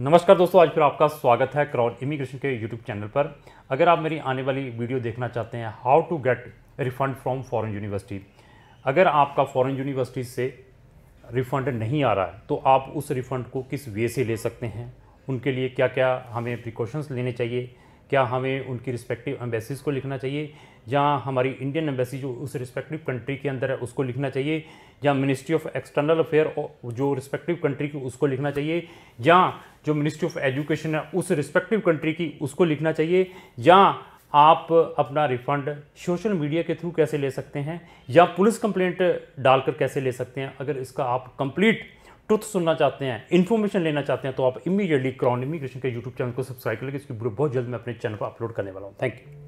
नमस्कार दोस्तों आज फिर आपका स्वागत है क्राउन इमिग्रेशन के यूट्यूब चैनल पर अगर आप मेरी आने वाली वीडियो देखना चाहते हैं how to get refund from foreign university अगर आपका फॉरेन यूनिवर्सिटी से रिफंड नहीं आ रहा है तो आप उस रिफंड को किस वे से ले सकते हैं उनके लिए क्या क्या हमें प्रिकॉशंस लेने चाहिए क्या हमें उनकी रिस्पेक्टिव एम्बेसीज को लिखना चाहिए या हमारी इंडियन एम्बेसी जो उस रिस्पेक्टिव कंट्री के अंदर है उसको लिखना चाहिए या मिनिस्ट्री ऑफ एक्सटर्नल अफेयर जो रिस्पेक्टिव कंट्री की उसको लिखना चाहिए या जो मिनिस्ट्री ऑफ एजुकेशन है उस रिस्पेक्टिव कंट्री की उसको लिखना चाहिए या आप अपना रिफंड सोशल मीडिया के थ्रू कैसे ले सकते हैं या पुलिस कंप्लेंट डालकर कैसे ले सकते हैं अगर इसका आप कंप्लीट ट्रुथ सुनना चाहते हैं इन्फॉर्मेशन लेना चाहते हैं तो आप इमीडिएटली क्रॉन इमिग्रेशन के यूट्यूब चैनल को सब्सक्राइब करके इसकी बहुत जल्द मैं अपने चैनल पर अपलोड करने वाला हूँ थैंक यू